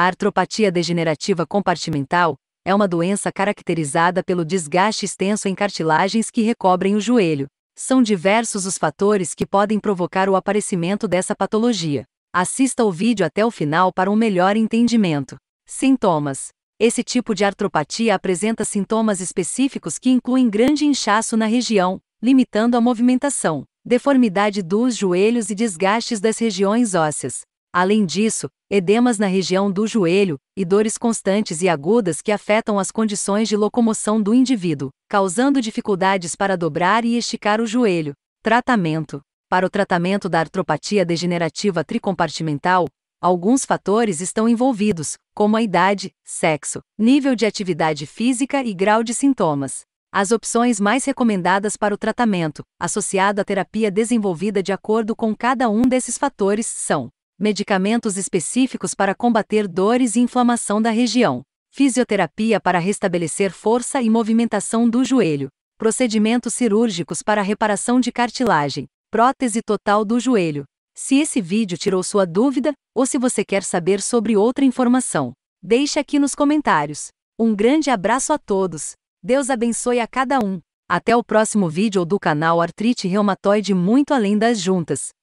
A artropatia degenerativa compartimental é uma doença caracterizada pelo desgaste extenso em cartilagens que recobrem o joelho. São diversos os fatores que podem provocar o aparecimento dessa patologia. Assista o vídeo até o final para um melhor entendimento. Sintomas: Esse tipo de artropatia apresenta sintomas específicos que incluem grande inchaço na região, limitando a movimentação, deformidade dos joelhos e desgastes das regiões ósseas. Além disso, edemas na região do joelho e dores constantes e agudas que afetam as condições de locomoção do indivíduo, causando dificuldades para dobrar e esticar o joelho. Tratamento: Para o tratamento da artropatia degenerativa tricompartimental, alguns fatores estão envolvidos, como a idade, sexo, nível de atividade física e grau de sintomas. As opções mais recomendadas para o tratamento, associado à terapia desenvolvida de acordo com cada um desses fatores, são medicamentos específicos para combater dores e inflamação da região, fisioterapia para restabelecer força e movimentação do joelho, procedimentos cirúrgicos para reparação de cartilagem, prótese total do joelho. Se esse vídeo tirou sua dúvida, ou se você quer saber sobre outra informação, deixe aqui nos comentários. Um grande abraço a todos. Deus abençoe a cada um. Até o próximo vídeo do canal Artrite Reumatoide Muito Além das Juntas.